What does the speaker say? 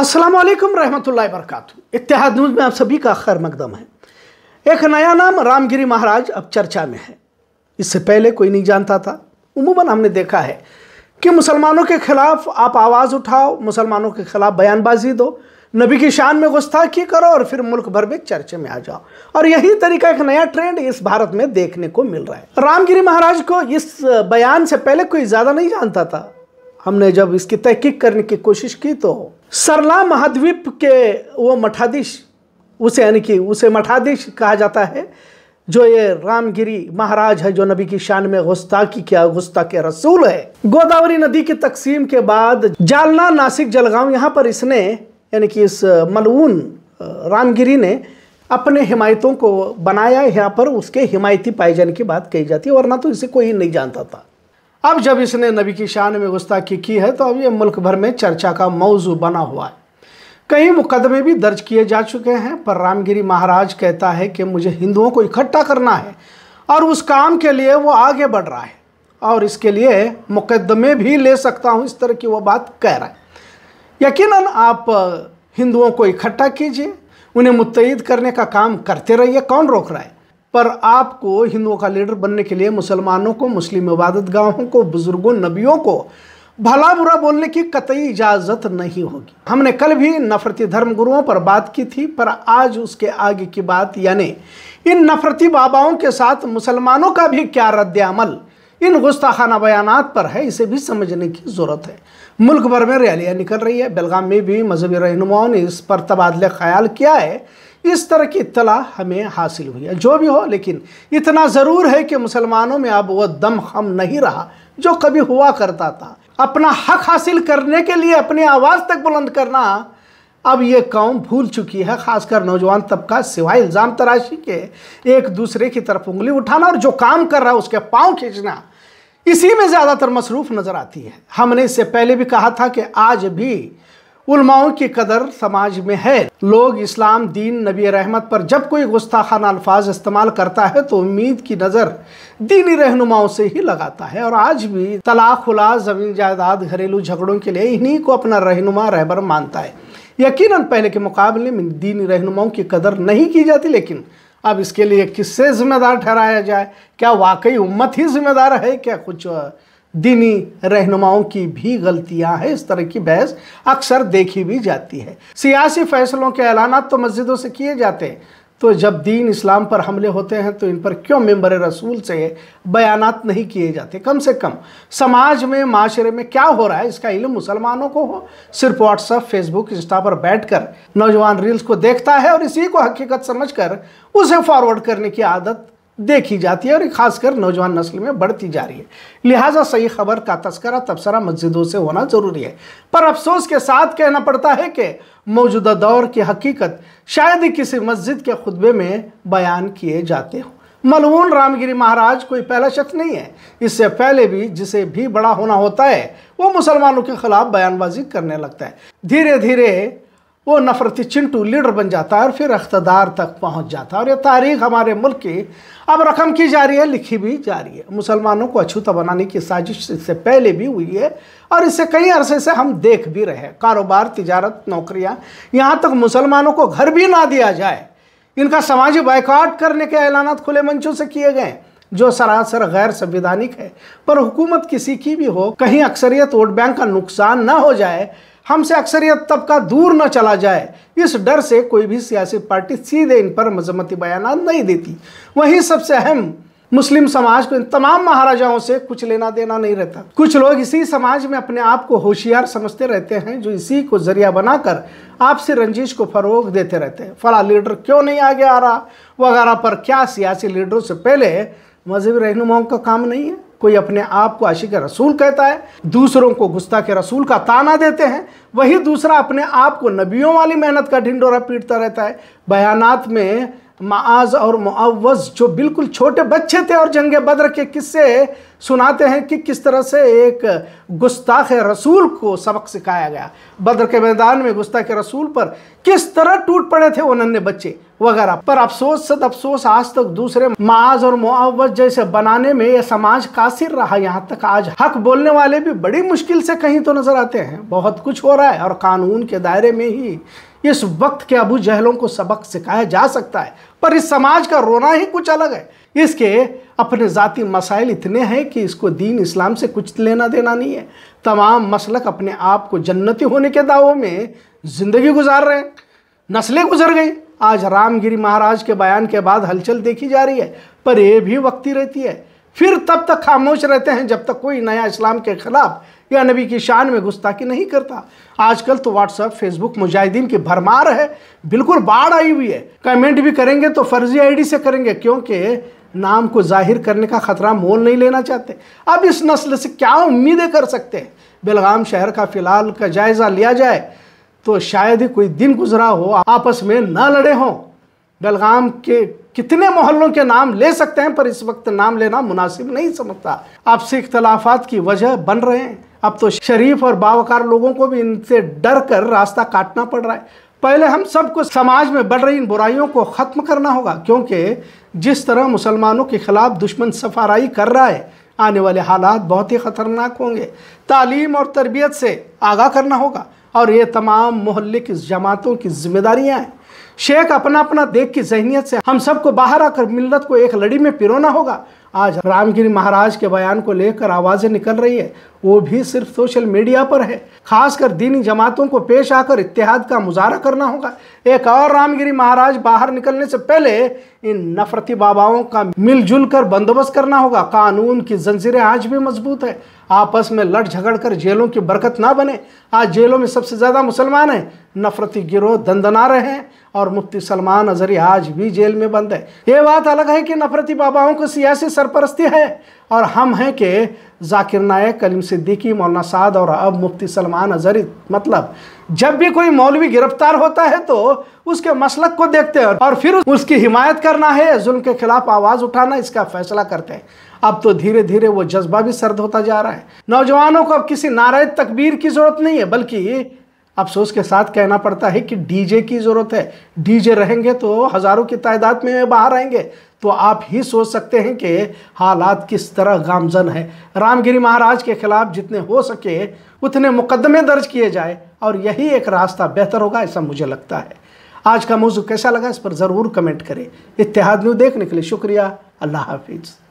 अस्सलाम वालेकुम रहमतुल्लाहि इतिहाद न्यूज़ में आप सभी का खैर मकदम है एक नया नाम रामगिरी महाराज अब चर्चा में है इससे पहले कोई नहीं जानता था उमूमन हमने देखा है कि मुसलमानों के ख़िलाफ़ आप आवाज़ उठाओ मुसलमानों के ख़िलाफ़ बयानबाजी दो नबी की शान में गुस्ताखी करो और फिर मुल्क भर में चर्चे में आ जाओ और यही तरीका एक नया ट्रेंड इस भारत में देखने को मिल रहा है रामगिरी महाराज को इस बयान से पहले कोई ज़्यादा नहीं जानता था हमने जब इसकी तहकीक करने की कोशिश की तो सरला महाद्वीप के वो मठाधीश उसे यानी कि उसे मठाधीश कहा जाता है जो ये रामगिरी महाराज है जो नबी की शान में गुस्ताखी क्या गुस्ता के रसूल है गोदावरी नदी की तकसीम के बाद जालना नासिक जलगांव यहाँ पर इसने यानी कि इस मलून रामगिरी ने अपने हिमायतों को बनाया यहाँ पर उसके हिमायती पाए जाने की बात कही जाती है वरना तो इसे कोई नहीं जानता था अब जब इसने नबी की शान में गुस्ताखी की है तो अब ये मुल्क भर में चर्चा का मौजू बना हुआ है कई मुकदमे भी दर्ज किए जा चुके हैं पर रामगिरी महाराज कहता है कि मुझे हिंदुओं को इकट्ठा करना है और उस काम के लिए वो आगे बढ़ रहा है और इसके लिए मुकदमे भी ले सकता हूँ इस तरह की वो बात कह रहा है यकीनन आप हिंदुओं को इकट्ठा कीजिए उन्हें मुतयद करने का काम करते रहिए कौन रोक रहा है पर आपको हिंदुओं का लीडर बनने के लिए मुसलमानों को मुस्लिम इबादत गाहों को बुज़ुर्गों नबियों को भला बुरा बोलने की कतई इजाज़त नहीं होगी हमने कल भी नफरती धर्म गुरुओं पर बात की थी पर आज उसके आगे की बात यानी इन नफरती बाबाओं के साथ मुसलमानों का भी क्या रद्दमल इन गुस्ताखाना बयान पर है इसे भी समझने की ज़रूरत है मुल्क भर में रैलियाँ निकल रही है बेलगाम में भी मजहबी रहनुमाओं ने इस पर तबादला ख्याल किया है इस तरह की इतला हमें हासिल हुई है जो भी हो लेकिन इतना ज़रूर है कि मुसलमानों में अब वह दम हम नहीं रहा जो कभी हुआ करता था अपना हक हासिल करने के लिए अपनी आवाज़ तक बुलंद करना अब ये कौम भूल चुकी है खासकर नौजवान तबका सिवाय इल्ज़ाम तराशी के एक दूसरे की तरफ उंगली उठाना और जो काम कर रहा है उसके पाँव खींचना इसी में ज़्यादातर मसरूफ़ नज़र आती है हमने इससे पहले भी कहा था कि आज भी उलमाओं की कदर समाज में है लोग इस्लाम दीन नबी रहमत पर जब कोई गुस्ताखाना अल्फाज इस्तेमाल करता है तो उम्मीद की नज़र दीनी रहनुमाओं से ही लगाता है और आज भी तलाक खुला ज़मीन जायदाद घरेलू झगड़ों के लिए इन्हीं को अपना रहनुमा रहबर मानता है यकीनन पहले के मुकाबले में दीनी रहनुमाओं की कदर नहीं की जाती लेकिन अब इसके लिए किससे ज़िम्मेदार ठहराया जाए क्या वाकई उम्मत ही ज़िम्मेदार है क्या कुछ दीनी रहनुमाओं की भी गलतियां हैं इस तरह की बहस अक्सर देखी भी जाती है सियासी फैसलों के ऐलान तो मस्जिदों से किए जाते हैं तो जब दीन इस्लाम पर हमले होते हैं तो इन पर क्यों मेम्बर रसूल से बयान नहीं किए जाते कम से कम समाज में माशरे में क्या हो रहा है इसका इल्म मुसलमानों को हो सिर्फ व्हाट्सअप फेसबुक इंस्टा पर बैठकर नौजवान रील्स को देखता है और इसी को हकीकत समझ कर उसे फॉरवर्ड करने की आदत देखी जाती है और खासकर नौजवान नस्ल में बढ़ती जा रही है लिहाजा सही खबर का तस्करा तबसरा मस्जिदों से होना ज़रूरी है पर अफसोस के साथ कहना पड़ता है कि मौजूदा दौर की हकीकत शायद ही किसी मस्जिद के खुतबे में बयान किए जाते हों मलवून रामगिरी महाराज कोई पहला शख्स नहीं है इससे पहले भी जिसे भी बड़ा होना होता है वो मुसलमानों के खिलाफ बयानबाजी करने लगता है धीरे धीरे वो नफरती चिंटू लीडर बन जाता है और फिर अख्तदार तक पहुंच जाता है और ये तारीख हमारे मुल्क की अब रकम की जा रही है लिखी भी जा रही है मुसलमानों को अछूता बनाने की साजिश इससे पहले भी हुई है और इससे कई अरसे से हम देख भी रहे हैं कारोबार तिजारत नौकरियाँ यहाँ तक मुसलमानों को घर भी ना दिया जाए इनका समाजी बाइकआउट करने के ऐलान खुले मंचों से किए गए जो सरासर गैर संविधानिक है पर हुकूमत किसी की भी हो कहीं अक्सरियत वोट बैंक का नुकसान ना हो जाए हमसे अक्सरियत तबका दूर न चला जाए इस डर से कोई भी सियासी पार्टी सीधे इन पर मजम्मती बयान नहीं देती वहीं सबसे अहम मुस्लिम समाज को इन तमाम महाराजाओं से कुछ लेना देना नहीं रहता कुछ लोग इसी समाज में अपने आप को होशियार समझते रहते हैं जो इसी को जरिया बनाकर आपसी रंजिश को फरोग देते रहते हैं फला लीडर क्यों नहीं आगे आ रहा वगैरह पर क्या सियासी लीडरों से पहले मजहबी रहनुमाओं का काम नहीं है कोई अपने आप को आशिक रसूल कहता है दूसरों को गुस्ता के रसूल का ताना देते हैं वही दूसरा अपने आप को नबियों वाली मेहनत का ढिंडोरा पीटता रहता है बयानात में माज और मुआवज़ जो बिल्कुल छोटे बच्चे थे और जंग बद्र के किस्से सुनाते हैं कि किस तरह से एक गुस्ताख रसूल को सबक सिखाया गया बद्र के मैदान में गुस्ताख रसूल पर किस तरह टूट पड़े थे वो नन्हे बच्चे वगैरह पर अफसोस सद अफसोस आज तक दूसरे माज और मुआवज जैसे बनाने में यह समाज कासिर रहा यहाँ तक आज हक बोलने वाले भी बड़ी मुश्किल से कहीं तो नजर आते हैं बहुत कुछ हो रहा है और कानून के दायरे में ही इस वक्त के अबू जहलों को सबक सिखाया जा सकता है पर इस समाज का रोना ही कुछ अलग है इसके अपने जाति मसाइल इतने हैं कि इसको दीन इस्लाम से कुछ लेना देना नहीं है तमाम मसलक अपने आप को जन्नती होने के दावों में ज़िंदगी गुजार रहे हैं नस्लें गुजर गई आज रामगिरी महाराज के बयान के बाद हलचल देखी जा रही है पर यह भी वक्ती रहती है फिर तब तक खामोश रहते हैं जब तक कोई नया इस्लाम के खिलाफ या नबी की शान में गुस्ताखी नहीं करता आजकल तो व्हाट्सअप फेसबुक मुजाहिदीन की भरमार है बिल्कुल बाढ़ आई हुई है कमेंट भी करेंगे तो फर्जी आईडी से करेंगे क्योंकि नाम को जाहिर करने का खतरा मोल नहीं लेना चाहते अब इस नस्ल से क्या उम्मीदें कर सकते हैं बेलगाम शहर का फिलहाल का जायज़ा लिया जाए तो शायद ही कोई दिन गुजरा हो आपस में न लड़े हों बेलगाम के कितने मोहल्लों के नाम ले सकते हैं पर इस वक्त नाम लेना मुनासिब नहीं समझता आपसी इख्तलाफात की वजह बन रहे हैं अब तो शरीफ और बावकार लोगों को भी इनसे डर कर रास्ता काटना पड़ रहा है पहले हम सबको समाज में बढ़ रही इन बुराइयों को ख़त्म करना होगा क्योंकि जिस तरह मुसलमानों के ख़िलाफ़ दुश्मन सफाराई कर रहा है आने वाले हालात बहुत ही ख़तरनाक होंगे तालीम और तरबियत से आगाह करना होगा और ये तमाम मोहल्ले की जमातों की जिम्मेदारियाँ हैं शेख अपना अपना देख की जहनीत से हम सबको बाहर आकर मिलत को एक लड़ी में पिरोना होगा आज रामगिरी महाराज के बयान को लेकर आवाज़ें निकल रही है वो भी सिर्फ सोशल मीडिया पर है खासकर दीनी जमातों को पेश आकर इतिहाद का मुजाहरा करना होगा एक और रामगिरी महाराज बाहर निकलने से पहले इन नफरती बाबाओं का मिलजुल कर बंदोबस्त करना होगा कानून की जंजीरें आज भी मजबूत है आपस में लड़ झगड़ कर जेलों की बरकत ना बने आज जेलों में सबसे ज़्यादा मुसलमान हैं नफरती गिरोह दंदना रहे हैं और मुफ्ती सलमान अजहरी आज भी जेल में बंद है ये बात अलग है कि नफरती बाबाओं को सियासी सरपरस्ती है और हम हैं कि जाकिर नायक कलीम सिद्दीकी मौलाना साद और अब मुफ्ती सलमान अजहरी मतलब जब भी कोई मौलवी गिरफ्तार होता है तो उसके मसलक को देखते हैं और फिर उसकी हिमायत करना है जुल्म के खिलाफ आवाज़ उठाना इसका फैसला करते हैं अब तो धीरे धीरे वो जज्बा भी सर्द होता जा रहा है नौजवानों को अब किसी नारायण तकबीर की ज़रूरत नहीं है बल्कि अफसोस के साथ कहना पड़ता है कि डीजे की ज़रूरत है डीजे रहेंगे तो हज़ारों की तादाद में बाहर आएंगे तो आप ही सोच सकते हैं कि हालात किस तरह गामजन है रामगिरी महाराज के खिलाफ जितने हो सके उतने मुकदमे दर्ज किए जाए और यही एक रास्ता बेहतर होगा ऐसा मुझे लगता है आज का मौजू कैसा लगा इस पर ज़रूर कमेंट करें इतिहाद न्यू देखने के लिए शुक्रिया अल्लाह हाफिज़